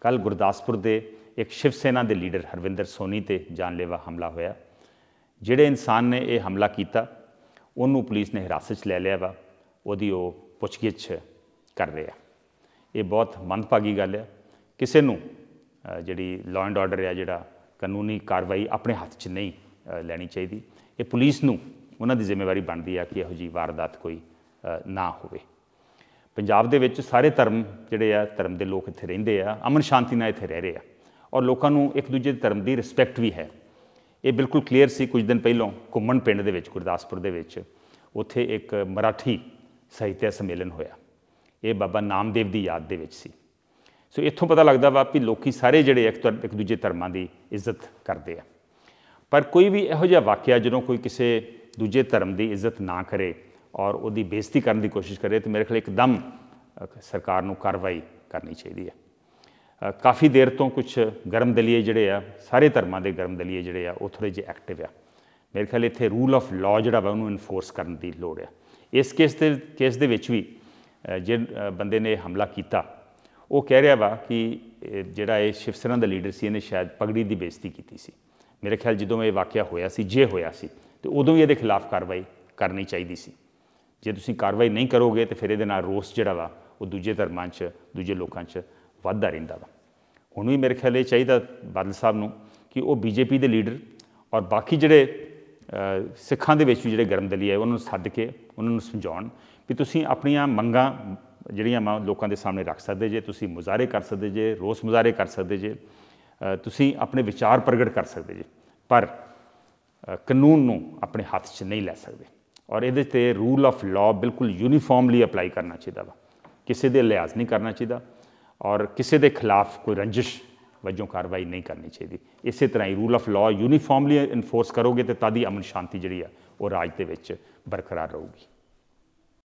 ਕੱਲ ਗੁਰਦਾਸਪੁਰ ਦੇ ਇੱਕ ਸ਼ਿਵ ਸੈਨਾ ਦੇ ਲੀਡਰ ਹਰਵਿੰਦਰ ਸੋਨੀ ਤੇ ਜਾਨਲੇਵਾ ਹਮਲਾ ਹੋਇਆ ਜਿਹੜੇ ਇਨਸਾਨ ਨੇ ਇਹ ਹਮਲਾ ਕੀਤਾ ਉਹਨੂੰ ਪੁਲਿਸ ਨੇ ਹਿਰਾਸਤ 'ਚ ਲੈ ਲਿਆ ਵਾ ਉਹਦੀ ਉਹ ਪੁੱਛਗਿੱਛ ਕਰ ਰਿਹਾ ਆ ਇਹ ਬਹੁਤ ਮੰਦਭਾਗੀ ਗੱਲ ਹੈ ਕਿਸੇ ਨੂੰ ਜਿਹੜੀ ਲਾਅ ਐਂਡ ਆਰਡਰ ਆ ਜਿਹੜਾ ਕਾਨੂੰਨੀ ਕਾਰਵਾਈ ਆਪਣੇ ਹੱਥ 'ਚ ਨਹੀਂ ਲੈਣੀ ਚਾਹੀਦੀ ਇਹ ਪੁਲਿਸ ਨੂੰ ਉਹਨਾਂ ਦੀ ਜ਼ਿੰਮੇਵਾਰੀ ਬਣਦੀ ਆ ਕਿ ਇਹੋ ਜੀ ਵਾਰਦਾਤ ਕੋਈ ਨਾ ਹੋਵੇ ਪੰਜਾਬ ਦੇ ਵਿੱਚ ਸਾਰੇ ਧਰਮ ਜਿਹੜੇ ਆ ਧਰਮ ਦੇ ਲੋਕ ਇੱਥੇ ਰਹਿੰਦੇ ਆ ਅਮਨ ਸ਼ਾਂਤੀ ਨਾਲ ਇੱਥੇ ਰਹਿ ਰਹੇ ਆ ਔਰ ਲੋਕਾਂ ਨੂੰ ਇੱਕ ਦੂਜੇ ਦੇ ਧਰਮ ਦੀ ਰਿਸਪੈਕਟ ਵੀ ਹੈ ਇਹ ਬਿਲਕੁਲ ਕਲੀਅਰ ਸੀ ਕੁਝ ਦਿਨ ਪਹਿਲਾਂ ਘੁੰਮਣ ਪਿੰਡ ਦੇ ਵਿੱਚ ਗੁਰਦਾਸਪੁਰ ਦੇ ਵਿੱਚ ਉੱਥੇ ਇੱਕ ਮਰਾਠੀ ਸਾਹਿਤਿਆ ਸੰਮੇਲਨ ਹੋਇਆ ਇਹ ਬਾਬਾ ਨਾਮਦੇਵ ਦੀ ਯਾਦ ਦੇ ਵਿੱਚ ਸੀ ਸੋ ਇੱਥੋਂ ਪਤਾ ਲੱਗਦਾ ਵਾ ਕਿ ਲੋਕੀ ਸਾਰੇ ਜਿਹੜੇ ਇੱਕ ਦੂਜੇ ਧਰਮਾਂ ਦੀ ਇੱਜ਼ਤ ਕਰਦੇ ਆ ਪਰ ਕੋਈ ਵੀ ਇਹੋ ਜਿਹਾ ਵਾਕਿਆ ਜਦੋਂ ਕੋਈ ਕਿਸੇ ਦੂਜੇ ਧਰਮ ਦੀ ਇੱਜ਼ਤ ਨਾ ਕਰੇ ਔਰ ਉਹਦੀ ਬੇਇੱਜ਼ਤੀ ਕਰਨ ਦੀ ਕੋਸ਼ਿਸ਼ ਕਰੇ ਤੇ ਮੇਰੇ ਖਿਆਲ ਇੱਕਦਮ ਸਰਕਾਰ ਨੂੰ ਕਾਰਵਾਈ ਕਰਨੀ ਚਾਹੀਦੀ ਹੈ ਕਾਫੀ ਦੇਰ ਤੋਂ ਕੁਝ ਗਰਮ ਦਲੀਏ ਜਿਹੜੇ ਆ ਸਾਰੇ ਧਰਮਾਂ ਦੇ ਗਰਮ ਦਲੀਏ ਜਿਹੜੇ ਆ ਉਹ ਥੋੜੇ ਜਿਹਾ ਐਕਟਿਵ ਆ ਮੇਰੇ ਖਿਆਲ ਇੱਥੇ ਰੂਲ ਆਫ ਲਾ ਜਿਹੜਾ ਵਾ ਉਹਨੂੰ ਇਨਫੋਰਸ ਕਰਨ ਦੀ ਲੋੜ ਆ ਇਸ ਕੇਸ ਦੇ ਕੇਸ ਦੇ ਵਿੱਚ ਵੀ ਜੇ ਬੰਦੇ ਨੇ ਹਮਲਾ ਕੀਤਾ ਉਹ ਕਹਿ ਰਿਹਾ ਵਾ ਕਿ ਜਿਹੜਾ ਇਹ ਸ਼ਿਵ ਸੈਨਾ ਦਾ ਲੀਡਰ ਸੀ ਇਹਨੇ ਸ਼ਾਇਦ ਪਗੜੀ ਦੀ ਬੇਇੱਜ਼ਤੀ ਕੀਤੀ ਸੀ ਮੇਰੇ ਖਿਆਲ ਜਦੋਂ ਇਹ ਵਾਕਿਆ ਹੋਇਆ ਸੀ ਜੇ ਹੋਇਆ ਸੀ ਤੇ ਉਦੋਂ ਵੀ ਇਹਦੇ ਖਿਲਾਫ ਕਾਰਵਾਈ ਕਰਨੀ ਚਾਹੀਦੀ ਸੀ ਜੇ ਤੁਸੀਂ ਕਾਰਵਾਈ ਨਹੀਂ ਕਰੋਗੇ ਤੇ ਫਿਰ ਇਹਦੇ ਨਾਲ ਰੋਸ ਜਿਹੜਾ ਵਾ ਉਹ ਦੂਜੇ ਧਰਮਾਂ 'ਚ ਦੂਜੇ ਲੋਕਾਂ 'ਚ ਵੱਧਦਾ ਰਹਿੰਦਾ ਵਾ ਹੁਣ ਵੀ ਮੇਰੇ ਖਿਆਲੇ ਚਾਹੀਦਾ ਬਾਦਲ ਸਾਹਿਬ ਨੂੰ ਕਿ ਉਹ ਬੀਜੇਪੀ ਦੇ ਲੀਡਰ ਔਰ ਬਾਕੀ ਜਿਹੜੇ ਸਿੱਖਾਂ ਦੇ ਵਿੱਚ ਵੀ ਜਿਹੜੇ ਗਰਮ ਦਲੀ ਆਏ ਉਹਨਾਂ ਨੂੰ ਸੱਦ ਕੇ ਉਹਨਾਂ ਨੂੰ ਸਮਝਾਉਣ ਵੀ ਤੁਸੀਂ ਆਪਣੀਆਂ ਮੰਗਾਂ ਜਿਹੜੀਆਂ ਲੋਕਾਂ ਦੇ ਸਾਹਮਣੇ ਰੱਖ ਸਕਦੇ ਜੇ ਤੁਸੀਂ ਮੁਜ਼ਾਰੇ ਕਰ ਸਕਦੇ ਜੇ ਰੋਸ ਮੁਜ਼ਾਰੇ ਕਰ ਸਕਦੇ ਜੇ ਤੁਸੀਂ ਆਪਣੇ ਵਿਚਾਰ ਪ੍ਰਗਟ ਕਰ ਸਕਦੇ ਜੇ ਪਰ ਕਾਨੂੰਨ ਨੂੰ ਆਪਣੇ ਹੱਥ 'ਚ ਨਹੀਂ ਲੈ ਸਕਦੇ ਔਰ ਇਹਦੇ ਤੇ ਰੂਲ ਆਫ ਲਾ ਬਿਲਕੁਲ ਯੂਨੀਫਾਰਮਲੀ ਅਪਲਾਈ ਕਰਨਾ ਚਾਹੀਦਾ ਵਾ ਕਿਸੇ ਦੇ ਲਿਆਜ਼ ਨਹੀਂ ਕਰਨਾ ਚਾਹੀਦਾ ਔਰ ਕਿਸੇ ਦੇ ਖਿਲਾਫ ਕੋਈ ਰੰਜਿਸ਼ ਵਜੋਂ ਕਾਰਵਾਈ ਨਹੀਂ ਕਰਨੀ ਚਾਹੀਦੀ ਇਸੇ ਤਰ੍ਹਾਂ ਹੀ ਰੂਲ ਆਫ ਲਾ ਯੂਨੀਫਾਰਮਲੀ ਇਨਫੋਰਸ ਕਰੋਗੇ ਤੇ ਤਾਂ ਹੀ ਅਮਨ ਸ਼ਾਂਤੀ ਜਿਹੜੀ ਆ ਉਹ ਰਾਜ ਦੇ ਵਿੱਚ ਬਰਕਰਾਰ ਰਹੂਗੀ